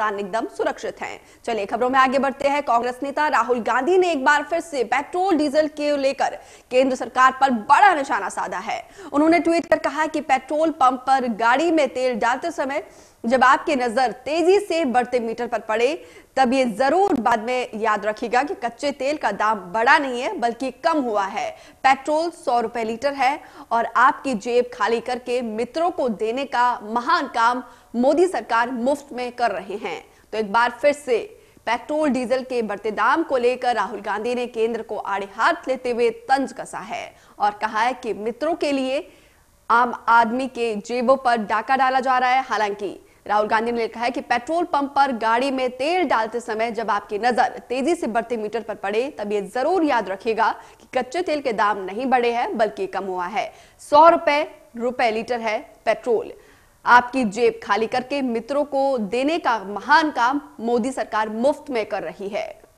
पाकिस्तान एकदम सुरक्षित हैं चलिए खबरों में आगे बढ़ते हैं कांग्रेस नेता राहुल गांधी ने एक बार फिर से पेट्रोल डीजल के लेकर केंद्र सरकार पर बड़ा निशाना साधा है उन्होंने ट्वीट कर कहा कि पेट्रोल पंप पर गाड़ी में तेल डालते समय जब आपकी नजर तेजी से बढ़ते मीटर पर पड़े तब ये जरूर बाद में याद रखिएगा कि कच्चे तेल का दाम बड़ा नहीं है बल्कि कम हुआ है पेट्रोल सौ रुपए लीटर है और आपकी जेब खाली करके मित्रों को देने का महान काम मोदी सरकार मुफ्त में कर रहे हैं तो एक बार फिर से पेट्रोल डीजल के बढ़ते दाम को लेकर राहुल गांधी ने केंद्र को आड़े हाथ लेते हुए तंज कसा है और कहा है कि मित्रों के लिए आम आदमी के जेबों पर डाका डाला जा रहा है हालांकि राहुल गांधी ने लिखा है कि पेट्रोल पंप पर गाड़ी में तेल डालते समय जब आपकी नजर तेजी से बढ़ते मीटर पर पड़े तब ये जरूर याद रखेगा कि कच्चे तेल के दाम नहीं बढ़े हैं बल्कि कम हुआ है सौ रुपए रुपए लीटर है पेट्रोल आपकी जेब खाली करके मित्रों को देने का महान काम मोदी सरकार मुफ्त में कर रही है